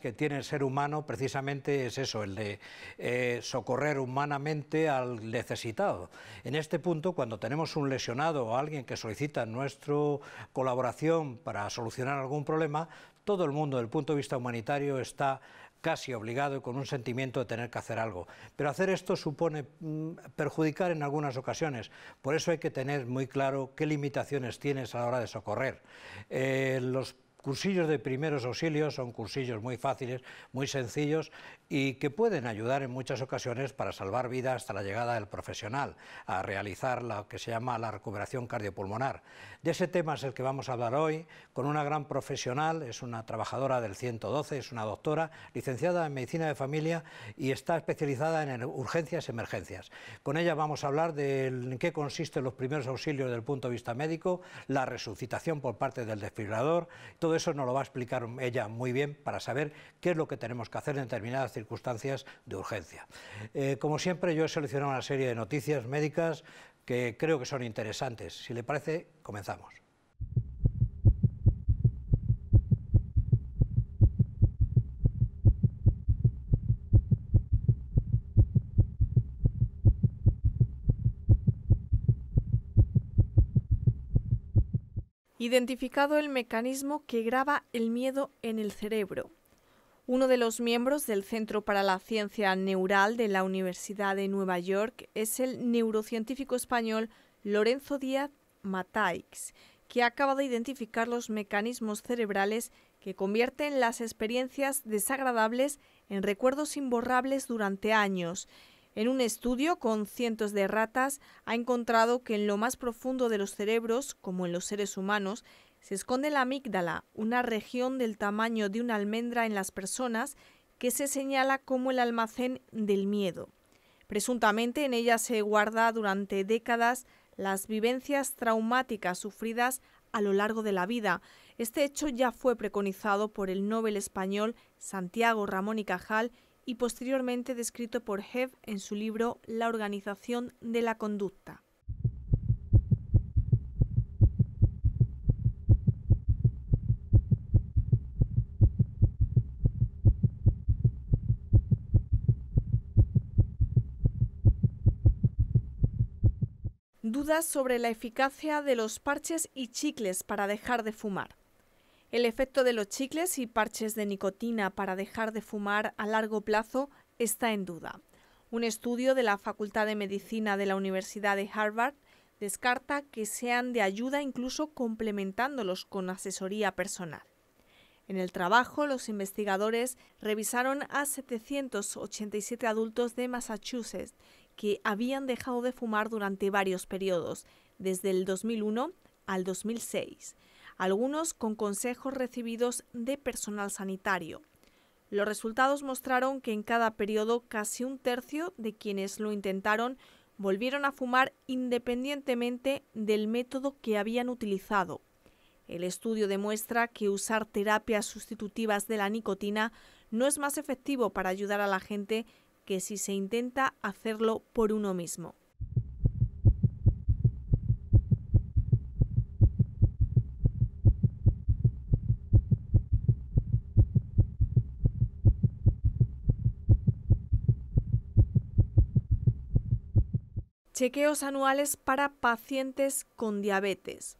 que tiene el ser humano precisamente es eso, el de eh, socorrer humanamente al necesitado. En este punto, cuando tenemos un lesionado o alguien que solicita nuestra colaboración para solucionar algún problema, todo el mundo, desde el punto de vista humanitario, está casi obligado y con un sentimiento de tener que hacer algo. Pero hacer esto supone mm, perjudicar en algunas ocasiones. Por eso hay que tener muy claro qué limitaciones tienes a la hora de socorrer. Eh, los cursillos de primeros auxilios son cursillos muy fáciles, muy sencillos y que pueden ayudar en muchas ocasiones para salvar vidas hasta la llegada del profesional a realizar lo que se llama la recuperación cardiopulmonar. De ese tema es el que vamos a hablar hoy con una gran profesional, es una trabajadora del 112, es una doctora, licenciada en medicina de familia y está especializada en urgencias y emergencias. Con ella vamos a hablar de en qué consisten los primeros auxilios desde el punto de vista médico, la resucitación por parte del desfibrilador, todo eso nos lo va a explicar ella muy bien para saber qué es lo que tenemos que hacer en determinadas circunstancias de urgencia. Eh, como siempre, yo he seleccionado una serie de noticias médicas que creo que son interesantes. Si le parece, comenzamos. identificado el mecanismo que graba el miedo en el cerebro. Uno de los miembros del Centro para la Ciencia Neural de la Universidad de Nueva York es el neurocientífico español Lorenzo Díaz Mataix, que ha acabado de identificar los mecanismos cerebrales que convierten las experiencias desagradables en recuerdos imborrables durante años en un estudio con cientos de ratas ha encontrado que en lo más profundo de los cerebros, como en los seres humanos, se esconde la amígdala, una región del tamaño de una almendra en las personas que se señala como el almacén del miedo. Presuntamente en ella se guarda durante décadas las vivencias traumáticas sufridas a lo largo de la vida. Este hecho ya fue preconizado por el Nobel español Santiago Ramón y Cajal y posteriormente descrito por Hebb en su libro La organización de la conducta. Dudas sobre la eficacia de los parches y chicles para dejar de fumar. El efecto de los chicles y parches de nicotina para dejar de fumar a largo plazo está en duda. Un estudio de la Facultad de Medicina de la Universidad de Harvard descarta que sean de ayuda incluso complementándolos con asesoría personal. En el trabajo, los investigadores revisaron a 787 adultos de Massachusetts que habían dejado de fumar durante varios periodos, desde el 2001 al 2006 algunos con consejos recibidos de personal sanitario. Los resultados mostraron que en cada periodo casi un tercio de quienes lo intentaron volvieron a fumar independientemente del método que habían utilizado. El estudio demuestra que usar terapias sustitutivas de la nicotina no es más efectivo para ayudar a la gente que si se intenta hacerlo por uno mismo. Chequeos anuales para pacientes con diabetes.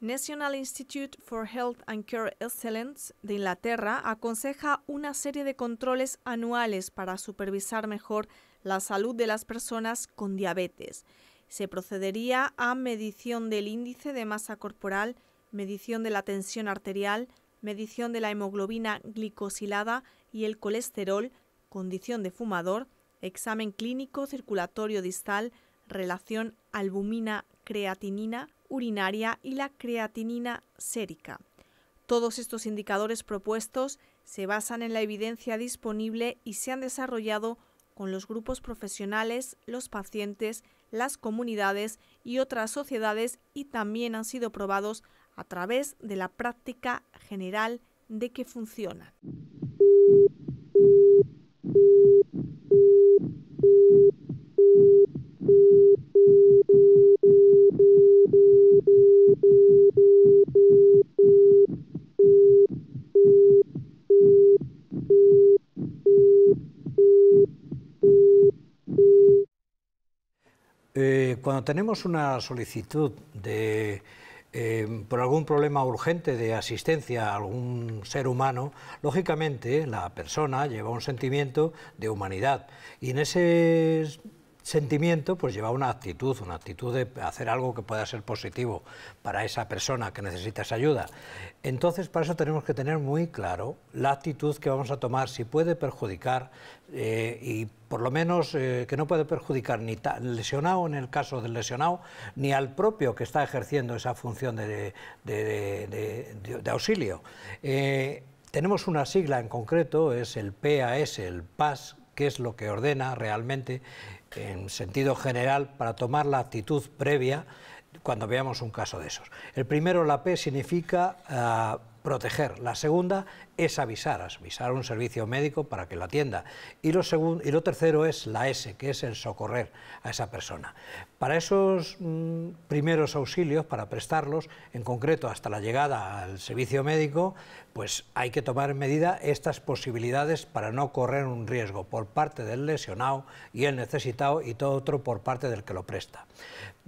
National Institute for Health and Care Excellence de Inglaterra aconseja una serie de controles anuales para supervisar mejor la salud de las personas con diabetes. Se procedería a medición del índice de masa corporal, medición de la tensión arterial, medición de la hemoglobina glicosilada y el colesterol, condición de fumador, examen clínico circulatorio distal, relación albumina-creatinina urinaria y la creatinina sérica. Todos estos indicadores propuestos se basan en la evidencia disponible y se han desarrollado con los grupos profesionales, los pacientes, las comunidades y otras sociedades y también han sido probados a través de la práctica general de que funcionan. tenemos una solicitud de, eh, por algún problema urgente de asistencia a algún ser humano, lógicamente la persona lleva un sentimiento de humanidad y en ese sentimiento, pues lleva una actitud, una actitud de hacer algo que pueda ser positivo para esa persona que necesita esa ayuda. Entonces, para eso tenemos que tener muy claro la actitud que vamos a tomar, si puede perjudicar eh, y por lo menos eh, que no puede perjudicar ni al lesionado, en el caso del lesionado, ni al propio que está ejerciendo esa función de, auxilio. Eh, tenemos una sigla en concreto, es el PAS, el PAS, que es lo que ordena realmente en sentido general para tomar la actitud previa cuando veamos un caso de esos. El primero, la P, significa eh, proteger. La segunda es avisar, avisar un servicio médico para que lo atienda. Y lo, y lo tercero es la S, que es el socorrer a esa persona. Para esos mm, primeros auxilios, para prestarlos, en concreto hasta la llegada al servicio médico, pues hay que tomar en medida estas posibilidades para no correr un riesgo por parte del lesionado y el necesitado y todo otro por parte del que lo presta.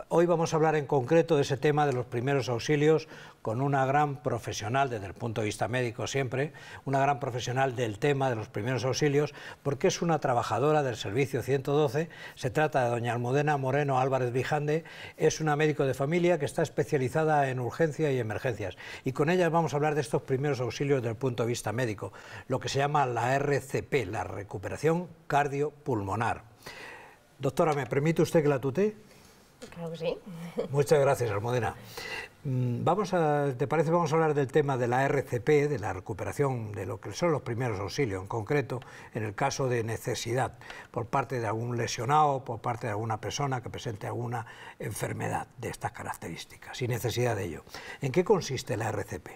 Hoy vamos a hablar en concreto de ese tema de los primeros auxilios con una gran profesional, desde el punto de vista médico siempre, una gran profesional del tema de los primeros auxilios, porque es una trabajadora del servicio 112. Se trata de doña Almudena Moreno Álvarez Vijande, es una médico de familia que está especializada en urgencia y emergencias. Y con ella vamos a hablar de estos primeros auxilios desde el punto de vista médico, lo que se llama la RCP, la recuperación cardiopulmonar. Doctora, ¿me permite usted que la tutee? Claro que sí. Muchas gracias, Almudena. Mm, vamos a, ¿Te parece? Vamos a hablar del tema de la RCP, de la recuperación de lo que son los primeros auxilios, en concreto en el caso de necesidad por parte de algún lesionado, por parte de alguna persona que presente alguna enfermedad de estas características, ...y necesidad de ello. ¿En qué consiste la RCP?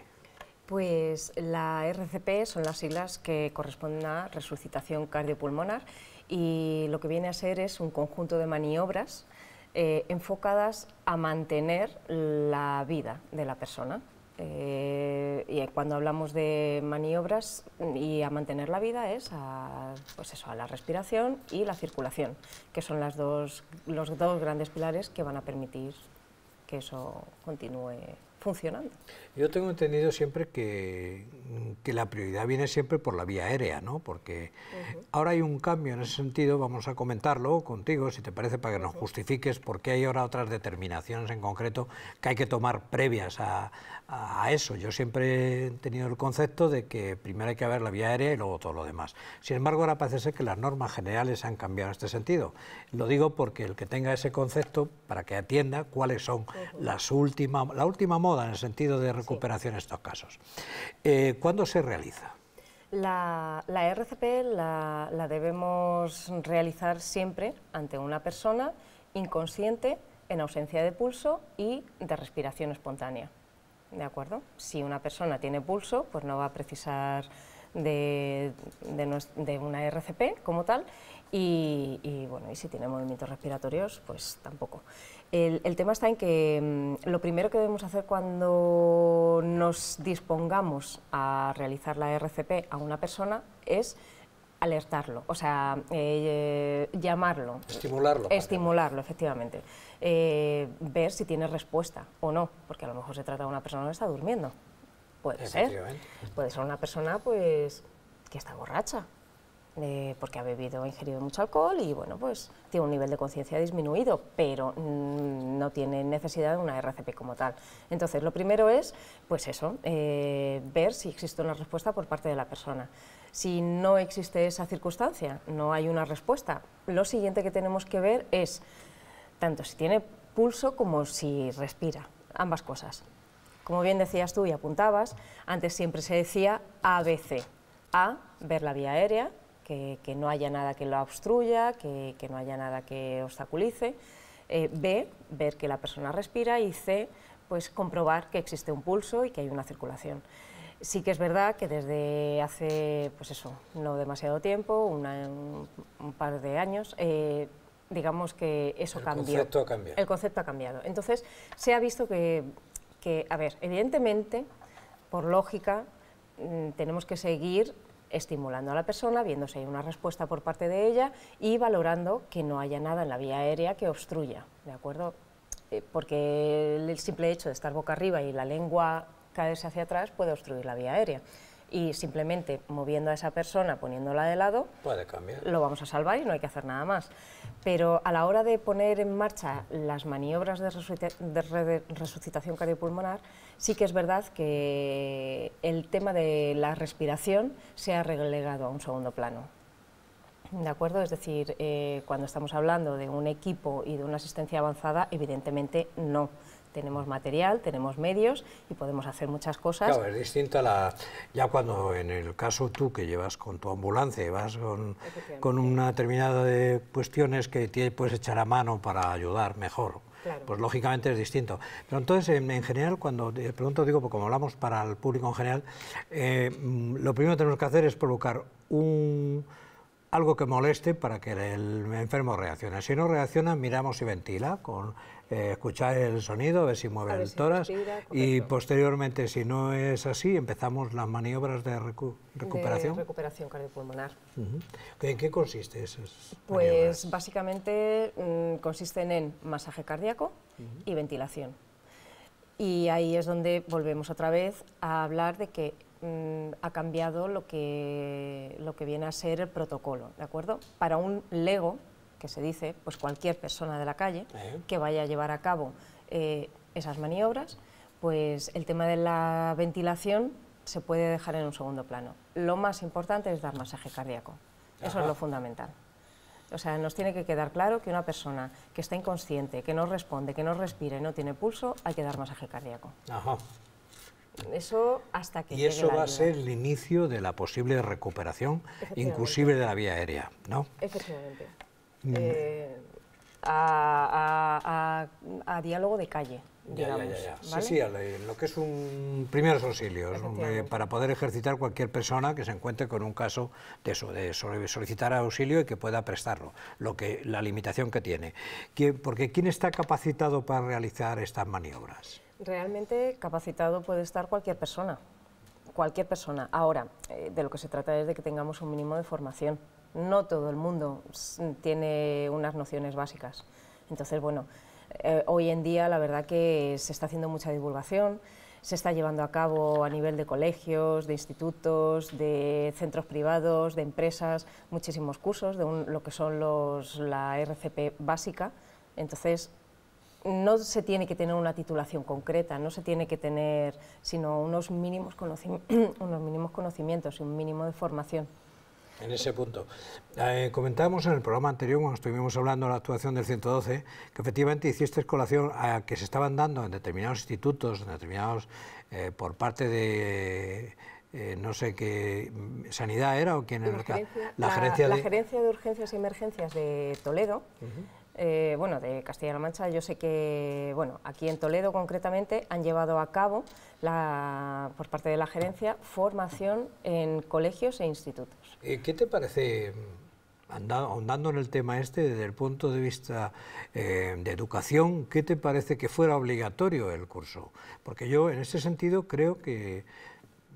Pues la RCP son las siglas que corresponden a resucitación cardiopulmonar y lo que viene a ser es un conjunto de maniobras eh, enfocadas a mantener la vida de la persona. Eh, y cuando hablamos de maniobras y a mantener la vida es a, pues eso, a la respiración y la circulación, que son las los dos grandes pilares que van a permitir que eso continúe yo tengo entendido siempre que, que la prioridad viene siempre por la vía aérea, ¿no? Porque ahora hay un cambio en ese sentido, vamos a comentarlo contigo, si te parece, para que nos justifiques por qué hay ahora otras determinaciones en concreto que hay que tomar previas a, a eso. Yo siempre he tenido el concepto de que primero hay que ver la vía aérea y luego todo lo demás. Sin embargo, ahora parece ser que las normas generales han cambiado en este sentido. Lo digo porque el que tenga ese concepto, para que atienda cuáles son las últimas, la última moda en el sentido de recuperación en estos casos. Eh, ¿Cuándo se realiza? La, RCP la debemos realizar siempre ante una persona inconsciente, en ausencia de pulso y de respiración espontánea. ¿de acuerdo? Si una persona tiene pulso, pues no va a precisar de, una RCP como tal, y, bueno, y si tiene movimientos respiratorios, pues tampoco. El, tema está en que mm, lo primero que debemos hacer cuando nos dispongamos a realizar la RCP a una persona es alertarlo, o sea, eh, llamarlo. Estimularlo. Estimularlo, efectivamente. Eh, ver si tiene respuesta o no, porque a lo mejor se trata de una persona que está durmiendo. Puede ser. Puede ser una persona pues que está borracha eh, porque ha bebido, ha ingerido mucho alcohol y bueno, pues tiene un nivel de conciencia disminuido, pero mm, no tiene necesidad de una RCP como tal. Entonces, lo primero es, pues eso, eh, ver si existe una respuesta por parte de la persona. Si no existe esa circunstancia, no hay una respuesta, lo siguiente que tenemos que ver es tanto si tiene pulso como si respira, ambas cosas. Como bien decías tú y apuntabas, antes siempre se decía ABC, A, ver la vía aérea, que, no haya nada que lo obstruya, que, no haya nada que obstaculice. Eh, B, ver que la persona respira y C, pues comprobar que existe un pulso y que hay una circulación. Sí que es verdad que desde hace, pues eso, no demasiado tiempo, un, par de años, eh, digamos que eso el Concepto ha cambiado. El concepto ha cambiado. Entonces, se ha visto que, que a ver, evidentemente, por lógica, mm, tenemos que seguir estimulando a la persona, viendo si hay una respuesta por parte de ella y valorando que no haya nada en la vía aérea que obstruya, ¿de acuerdo? Eh, porque el simple hecho de estar boca arriba y la lengua caerse hacia atrás puede obstruir la vía aérea y simplemente moviendo a esa persona, poniéndola de lado, lo vamos a salvar y no hay que hacer nada más. Pero a la hora de poner en marcha las maniobras de, resucitación cardiopulmonar, sí que es verdad que el tema de la respiración se ha relegado a un segundo plano. ¿De acuerdo? Es decir, eh, cuando estamos hablando de un equipo y de una asistencia avanzada, evidentemente no tenemos material, tenemos medios y podemos hacer muchas cosas. Claro, es distinto a la... Ya cuando en el caso tú que llevas con tu ambulancia vas con, con, una determinada de cuestiones que puedes echar a mano para ayudar mejor. Pues lógicamente es distinto. Pero entonces, en, general, cuando te eh, pregunto, digo, como hablamos para el público en general, eh, mm, lo primero que tenemos que hacer es provocar un algo que moleste para que el enfermo reaccione. Si no reacciona, miramos y ventila, con eh, escuchar el sonido, a ver si mueve el y posteriormente, si no es así, empezamos las maniobras de recuperación. De recuperación cardiopulmonar. ¿En qué consiste esas Pues básicamente mm, consisten en masaje cardíaco y ventilación. Y ahí es donde volvemos otra vez a hablar de que Mm, ha cambiado lo que, lo que viene a ser el protocolo, ¿de acuerdo? Para un lego, que se dice, pues cualquier persona de la calle que vaya a llevar a cabo eh, esas maniobras, pues el tema de la ventilación se puede dejar en un segundo plano. Lo más importante es dar masaje cardíaco. Eso es lo fundamental. O sea, nos tiene que quedar claro que una persona que está inconsciente, que no responde, que no respire, no tiene pulso, hay que dar masaje cardíaco. Ajá. Eso hasta Y eso va a ser el inicio de la posible recuperación, inclusive de la vía aérea, ¿no? Efectivamente. Mm. Eh, a, diálogo de calle. Digamos, Sí, sí, lo que es un primeros auxilios, eh, para poder ejercitar cualquier persona que se encuentre con un caso de eso, de solicitar auxilio y que pueda prestarlo, lo que, la limitación que tiene. porque ¿quién está capacitado para realizar estas maniobras? Realmente capacitado puede estar cualquier persona, cualquier persona. Ahora, eh, de lo que se trata es de que tengamos un mínimo de formación. No todo el mundo tiene unas nociones básicas. Entonces, bueno, eh, hoy en día la verdad que se está haciendo mucha divulgación, se está llevando a cabo a nivel de colegios, de institutos, de centros privados, de empresas, muchísimos cursos de lo que son los, la RCP básica. Entonces, no se tiene que tener una titulación concreta, no se tiene que tener sino unos mínimos, unos mínimos conocimientos y un mínimo de formación. En ese punto. Eh, comentábamos en el programa anterior, cuando estuvimos hablando de la actuación del 112, que efectivamente hiciste colación a que se estaban dando en determinados institutos, determinados, eh, por parte de... Eh, no sé qué sanidad era o quién era la, gerencia, la, de... gerencia de urgencias y emergencias de Toledo eh, bueno, de Castilla-La Mancha, yo sé que, bueno, aquí en Toledo concretamente han llevado a cabo, la, por parte de la gerencia, formación en colegios e institutos. Eh, ¿Qué te parece, mm, ahondando en el tema este, desde el punto de vista eh, de educación, qué te parece que fuera obligatorio el curso? Porque yo, en ese sentido, creo que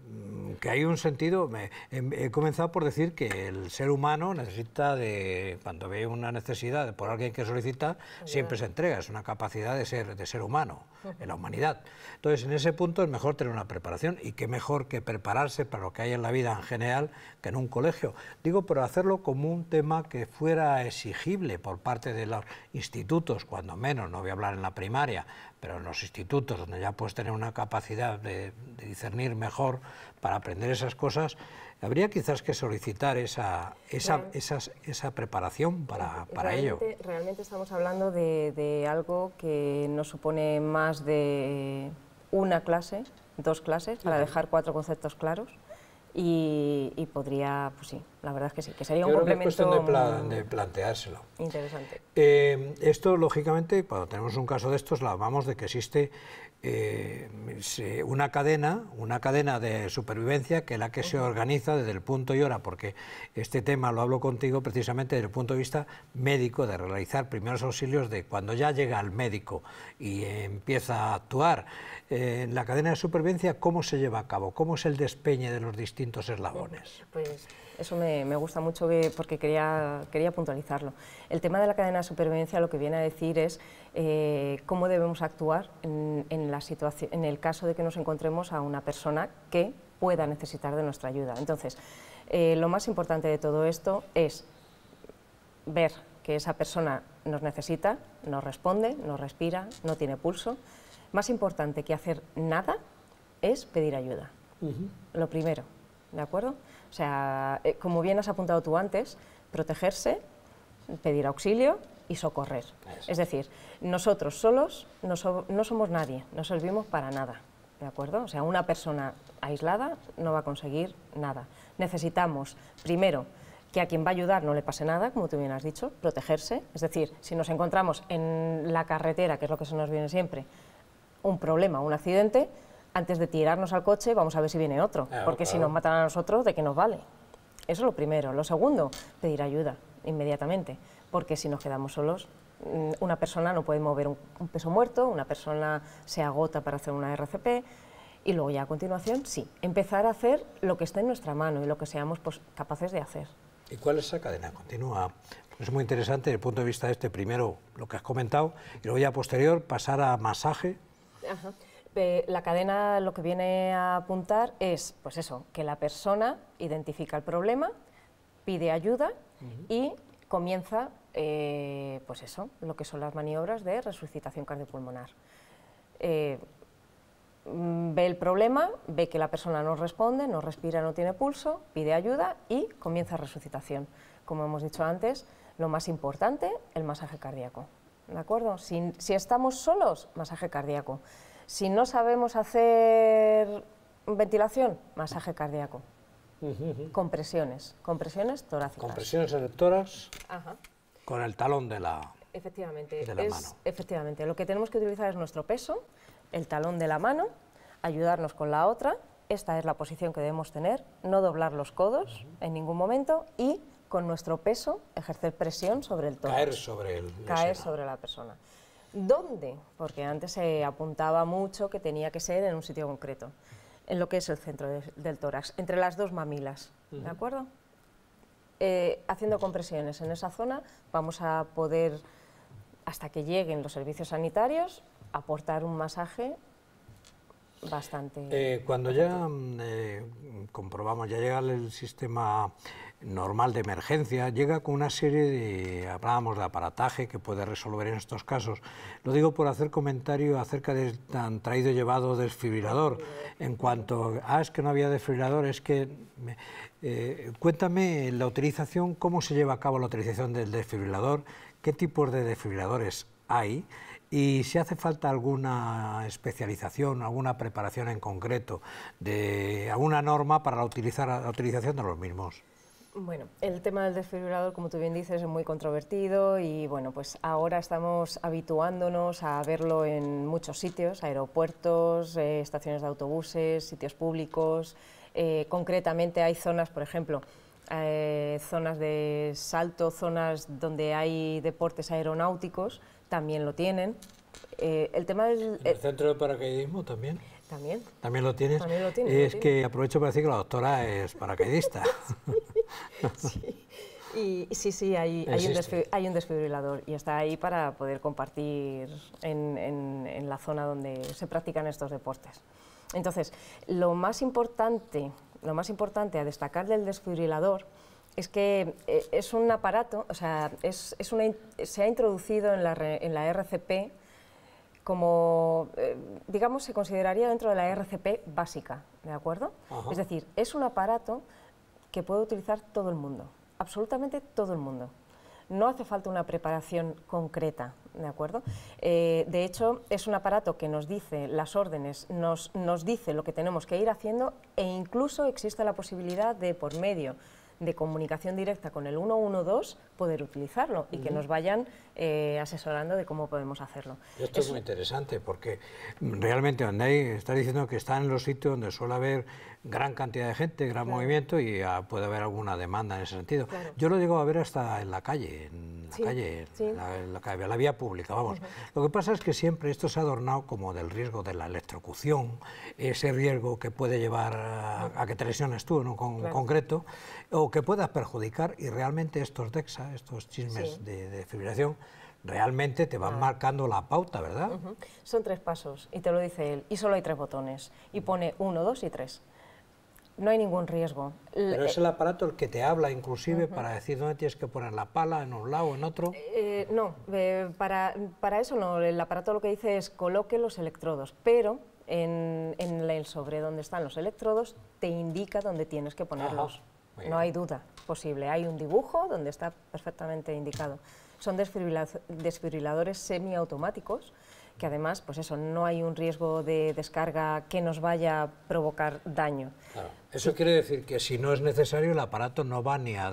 Mm, que hay un sentido. Em, he, comenzado por decir que el ser humano necesita de, cuando ve una necesidad por alguien que solicita, siempre se entrega, es una capacidad de ser, de ser humano, en la humanidad. Entonces, en ese punto es mejor tener una preparación y qué mejor que prepararse para lo que hay en la vida en general que en un colegio. Digo, pero hacerlo como un tema que fuera exigible por parte de los institutos, cuando menos, no voy a hablar en la primaria, pero en los institutos, donde ya puedes tener una capacidad de, discernir mejor para aprender esas cosas, habría quizás que solicitar esa, esa, esa preparación para, para ello. Realmente estamos hablando de, de algo que no supone más de una clase, dos clases, para dejar cuatro conceptos claros. Y, y, podría, pues sí, la verdad es que sí, que sería un complemento. es cuestión mm, de, planteárselo. Interesante. Eh, esto, lógicamente, cuando tenemos un caso de estos, la hablamos de que existe eh, una cadena, una cadena de supervivencia que es la que se organiza desde el punto y hora, porque este tema lo hablo contigo precisamente desde el punto de vista médico, de realizar primeros auxilios de cuando ya llega el médico y empieza a actuar. en eh, la cadena de supervivencia, ¿cómo se lleva a cabo? ¿Cómo es el despeñe de los distintos eslabones? Pues eso me, gusta mucho porque quería, puntualizarlo. El tema de la cadena de supervivencia lo que viene a decir es eh, cómo debemos actuar en, la situación, en el caso de que nos encontremos a una persona que pueda necesitar de nuestra ayuda. Entonces, eh, lo más importante de todo esto es ver que esa persona nos necesita, nos responde, nos respira, no tiene pulso. Más importante que hacer nada es pedir ayuda. Lo primero, ¿de acuerdo? O sea, eh, como bien has apuntado tú antes, protegerse, pedir auxilio y socorrer. Es decir, nosotros solos no, no somos nadie, no servimos para nada. ¿De acuerdo? O sea, una persona aislada no va a conseguir nada. Necesitamos, primero, que a quien va a ayudar no le pase nada, como tú bien has dicho, protegerse. Es decir, si nos encontramos en la carretera, que es lo que se nos viene siempre, un problema, un accidente, antes de tirarnos al coche, vamos a ver si viene otro, porque si nos matan a nosotros, ¿de qué nos vale? Eso es lo primero. Lo segundo, pedir ayuda inmediatamente, porque si nos quedamos solos, mm, una persona no puede mover un, peso muerto, una persona se agota para hacer una RCP, y luego ya a continuación, sí, empezar a hacer lo que está en nuestra mano y lo que seamos pues, capaces de hacer. ¿Y cuál es esa cadena continua? es muy interesante desde el punto de vista de este primero, lo que has comentado, y luego ya posterior pasar a masaje. Ajá la cadena lo que viene a apuntar es, pues eso, que la persona identifica el problema, pide ayuda y comienza, eh, pues eso, lo que son las maniobras de resucitación cardiopulmonar. Eh, ve el problema, ve que la persona no responde, no respira, no tiene pulso, pide ayuda y comienza resucitación. Como hemos dicho antes, lo más importante, el masaje cardíaco. ¿De acuerdo? si estamos solos, masaje cardíaco. Si no sabemos hacer ventilación, masaje cardíaco. Compresiones, compresiones torácicas. Compresiones electoras. con el talón de la, efectivamente, mano. Efectivamente, lo que tenemos que utilizar es nuestro peso, el talón de la mano, ayudarnos con la otra. Esta es la posición que debemos tener, no doblar los codos en ningún momento y con nuestro peso ejercer presión sobre el tórax. Caer sobre el... Caer sobre la persona. ¿Dónde? Porque antes se apuntaba mucho que tenía que ser en un sitio concreto, en lo que es el centro del tórax, entre las dos mamilas, ¿de acuerdo? Eh, haciendo compresiones en esa zona vamos a poder, hasta que lleguen los servicios sanitarios, aportar un masaje Bastante. Eh, cuando ya mm, eh, comprobamos, ya llega el sistema normal de emergencia, llega con una serie de, hablábamos de aparataje que puede resolver en estos casos. Lo digo por hacer comentario acerca del tan traído y llevado desfibrilador. En cuanto a, ah, es que no había desfibrilador, es que... Eh, cuéntame la utilización, cómo se lleva a cabo la utilización del desfibrilador, qué tipos de desfibriladores hay y si hace falta alguna especialización, alguna preparación en concreto, de alguna norma para la, utilizar, utilización de los mismos. Bueno, el tema del desfibrilador, como tú bien dices, es muy controvertido y bueno, pues ahora estamos habituándonos a verlo en muchos sitios, aeropuertos, eh, estaciones de autobuses, sitios públicos. Eh, concretamente hay zonas, por ejemplo, eh, zonas de salto, zonas donde hay deportes aeronáuticos, también lo tienen. Eh, el tema el eh, centro de paracaidismo también? También. ¿También lo tienes? y Es que aprovecho para decir que la doctora es paracaidista. sí, sí. Y sí, hay, un desfibrilador y está ahí para poder compartir en, la zona donde se practican estos deportes. Entonces, lo más importante, lo más importante a destacar del desfibrilador es que eh, es un aparato, o sea, se ha introducido en la, RCP como, eh, digamos, se consideraría dentro de la RCP básica, ¿de acuerdo? Es decir, es un aparato que puede utilizar todo el mundo, absolutamente todo el mundo. No hace falta una preparación concreta, ¿de acuerdo? Eh, de hecho, es un aparato que nos dice las órdenes, nos, nos dice lo que tenemos que ir haciendo e incluso existe la posibilidad de, por medio de comunicación directa con el 112 poder utilizarlo y que nos vayan eh, asesorando de cómo podemos hacerlo. Esto es, muy interesante porque realmente donde está diciendo que está en los sitios donde suele haber gran cantidad de gente, gran movimiento y ah, puede haber alguna demanda en ese sentido. Yo lo llego a ver hasta en la calle, en la calle, En, la, en, la, vía pública, vamos. Lo que pasa es que siempre esto se ha adornado como del riesgo de la electrocución, ese riesgo que puede llevar a, que te lesiones tú, ¿no? Con, concreto, o que puedas perjudicar y realmente estos DEXA, estos chismes de, fibrilación, realmente te van ah. marcando la pauta, ¿verdad? Son tres pasos, y te lo dice él, y solo hay tres botones, y pone uno, dos y tres no hay ningún riesgo. Pero es eh, el aparato el que te habla inclusive para decir dónde tienes que poner la pala, en un lado, o en otro. Eh, no, eh, para, para, eso no. El aparato lo que dice es coloque los electrodos, pero en, el sobre donde están los electrodos te indica dónde tienes que ponerlos. no hay duda posible. Hay un dibujo donde está perfectamente indicado. Son desfibriladores semiautomáticos que además, pues eso, no hay un riesgo de descarga que nos vaya a provocar daño. Eso quiere decir que si no es necesario, el aparato no va ni a,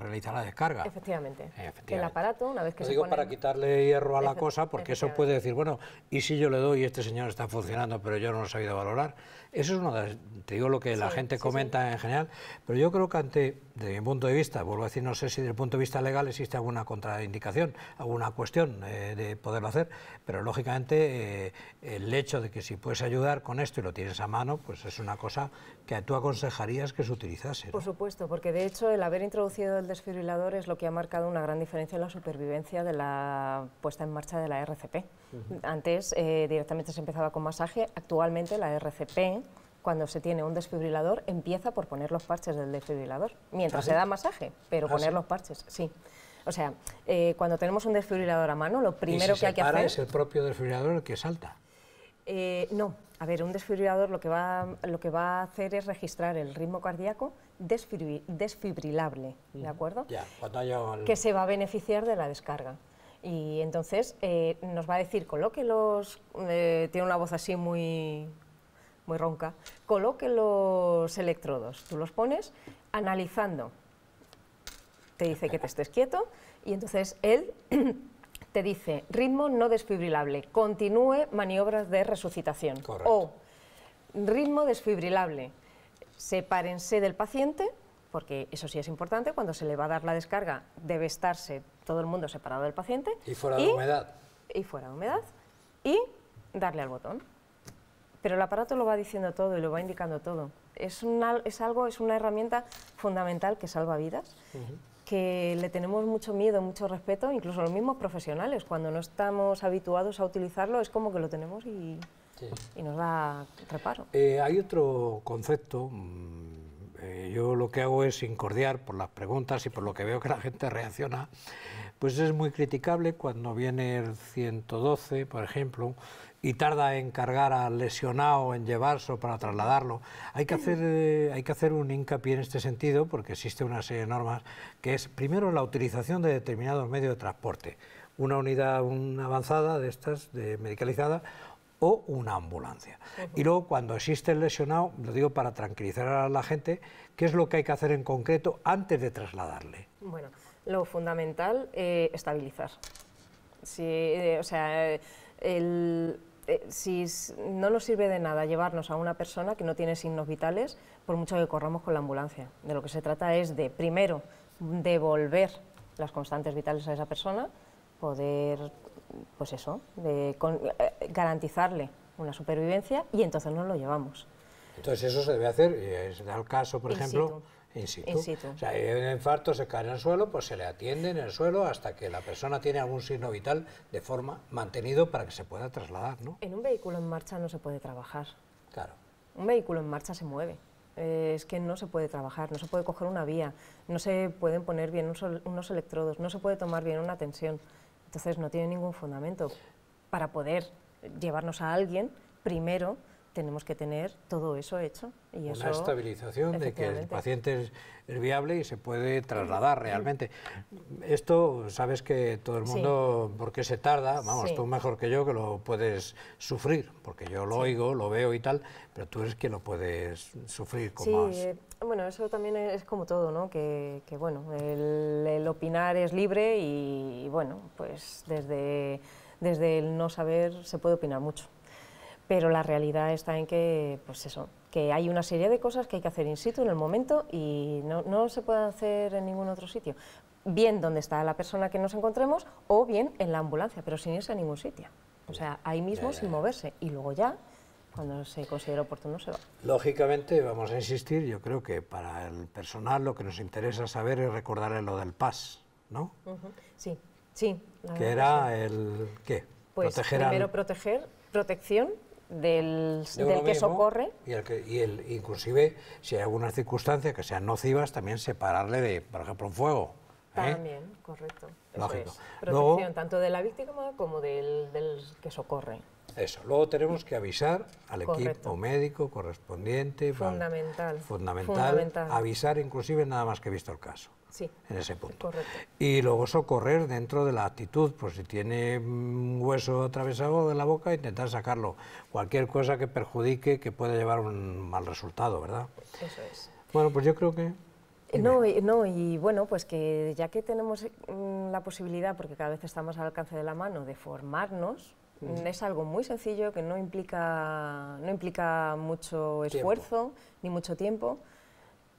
realizar la descarga. Efectivamente. Eh, el aparato, una vez que digo para quitarle hierro a la cosa, porque eso puede decir, bueno, y si yo le doy y este señor está funcionando, pero yo no lo he sabido valorar, eso es una de las, te digo lo que la gente comenta en general, pero yo creo que ante, desde mi punto de vista, vuelvo a decir, no sé si desde el punto de vista legal existe alguna contraindicación, alguna cuestión eh, de poderlo hacer, pero lógicamente eh, el hecho de que si puedes ayudar con esto y lo tienes a mano, pues es una cosa que tú aconsejarías que se utilizase. Por supuesto, porque de hecho el haber introducido el desfibrilador es lo que ha marcado una gran diferencia en la supervivencia de la puesta en marcha de la RCP. Antes eh, directamente se empezaba con masaje, actualmente la RCP cuando se tiene un desfibrilador, empieza por poner los parches del desfibrilador, mientras ¿Ah, se da masaje, pero ¿Ah, poner los parches, sí. O sea, eh, cuando tenemos un desfibrilador a mano, lo primero que hay que hacer... es el propio desfibrilador el que salta. Eh, no, a ver, un desfibrilador lo que, va, a hacer es registrar el ritmo cardíaco desfibrilable, ¿de acuerdo? Ya, cuando haya... Que se va a beneficiar de la descarga. Y entonces eh, nos va a decir, coloque los... tiene una voz así muy, muy ronca, coloque los electrodos. Tú los pones analizando. Te dice que te estés quieto y entonces él te dice ritmo no desfibrilable, continúe maniobras de resucitación. O ritmo desfibrilable, sepárense del paciente, porque eso sí es importante, cuando se le va a dar la descarga debe estarse todo el mundo separado del paciente. Y fuera de humedad. Y fuera de humedad. Y darle al botón pero el aparato lo va diciendo todo y lo va indicando todo. Es, una, algo, es una herramienta fundamental que salva vidas, que le tenemos mucho miedo, mucho respeto, incluso los mismos profesionales, cuando no estamos habituados a utilizarlo, es como que lo tenemos y, nos da reparo. Eh, hay otro concepto, mm, eh, yo lo que hago es incordiar por las preguntas y por lo que veo que la gente reacciona, pues es muy criticable cuando viene el 112, por ejemplo, y tarda en cargar al lesionado, en llevarlo para trasladarlo. Hay que, hacer, eh, hay que hacer un hincapié en este sentido porque existe una serie de normas que es, primero, la utilización de determinados medios de transporte. Una unidad avanzada de estas, de medicalizada, o una ambulancia. Y luego cuando existe el lesionado, lo digo para tranquilizar a la gente, ¿qué es lo que hay que hacer en concreto antes de trasladarle? Bueno, lo fundamental, eh, estabilizar. Sí, eh, o sea, el, eh, si no nos sirve de nada llevarnos a una persona que no tiene signos vitales, por mucho que corramos con la ambulancia. De lo que se trata es de, primero, devolver las constantes vitales a esa persona, poder, pues eso, de, eh, garantizarle una supervivencia y entonces nos lo llevamos. Entonces eso se debe hacer, en eh, el caso, por ejemplo, In situ. O sea, hay un infarto, se cae en el suelo, pues se le atiende en el suelo hasta que la persona tiene algún signo vital de forma mantenido para que se pueda trasladar, ¿no? En un vehículo en marcha no se puede trabajar. Claro. Un vehículo en marcha se mueve. Eh, es que no se puede trabajar, no se puede coger una vía, no se pueden poner bien unos electrodos, no se puede tomar bien una tensión. Entonces no tiene ningún fundamento. Para poder llevarnos a alguien, primero tenemos que tener todo eso hecho. Y Una estabilización de que el paciente es, viable y se puede trasladar realmente. Esto sabes que todo el mundo, porque se tarda, vamos, tú mejor que yo que lo puedes sufrir, porque yo lo oigo, lo veo y tal, pero tú eres quien lo puedes sufrir con más. Eh, bueno, eso también es como todo, ¿no? Que, bueno, el, opinar es libre y, y bueno, pues desde, desde el no saber se puede opinar mucho pero la realidad está en que, pues eso, que hay una serie de cosas que hay que hacer in situ en el momento y no, se puede hacer en ningún otro sitio. Bien donde está la persona que nos encontremos o bien en la ambulancia, pero sin irse a ningún sitio. O sea, ahí mismo sin moverse y luego ya cuando se considera oportuno se va. Lógicamente, vamos a insistir, yo creo que para el personal lo que nos interesa saber es recordar lo del PAS, ¿no? Sí, sí. que era el, ¿qué? Pues proteger primero proteger, protección, del, que socorre. Y, el inclusive, si hay algunas circunstancias que sean nocivas, también separarle de, por ejemplo, un fuego. ¿eh? También, correcto. Lógico. Protección tanto de la víctima como del, que socorre. Eso. Luego tenemos que avisar al equipo médico correspondiente. Fundamental. Fundamental. Fundamental. Avisar inclusive nada más que visto el caso en ese punto. Y luego socorrer dentro de la actitud, pues si tiene un hueso atravesado de la boca, intentar sacarlo. Cualquier cosa que perjudique, que pueda llevar un mal resultado, ¿verdad? Eso es. Bueno, pues yo creo que... Eh, no, eh, no, y bueno, pues que ya que tenemos eh, mm, la posibilidad, porque cada vez estamos al alcance de la mano, de formarnos, mm. Mm, es algo muy sencillo que no implica, no implica mucho esfuerzo ni mucho tiempo.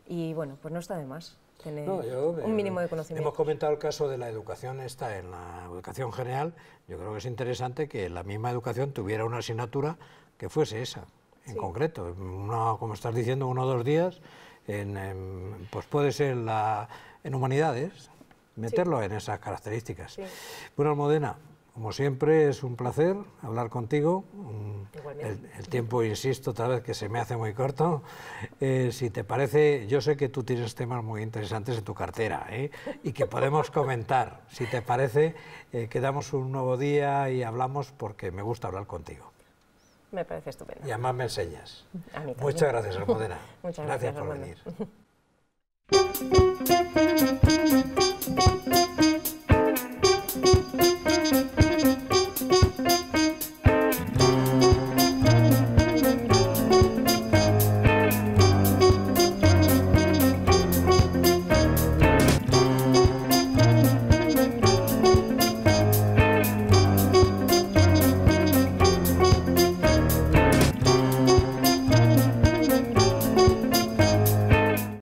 Y bueno, pues no está de más un eh, mínimo de conocimiento. Hemos comentado el caso de la educación esta en la educación general. Yo creo que es interesante que la misma educación tuviera una asignatura que fuese esa, en concreto. Uno, como estás diciendo, uno o dos días, pues puede ser la, en humanidades, meterlo en esas características. Bueno, Modena, como siempre es un placer hablar contigo, el, tiempo, insisto, tal vez que se me hace muy corto. Eh, si te parece, yo sé que tú tienes temas muy interesantes en tu cartera ¿eh? y que podemos comentar. Si te parece, eh, quedamos un nuevo día y hablamos porque me gusta hablar contigo. Me parece estupendo. Y además me enseñas. Muchas gracias, Almudena. Muchas gracias, por venir.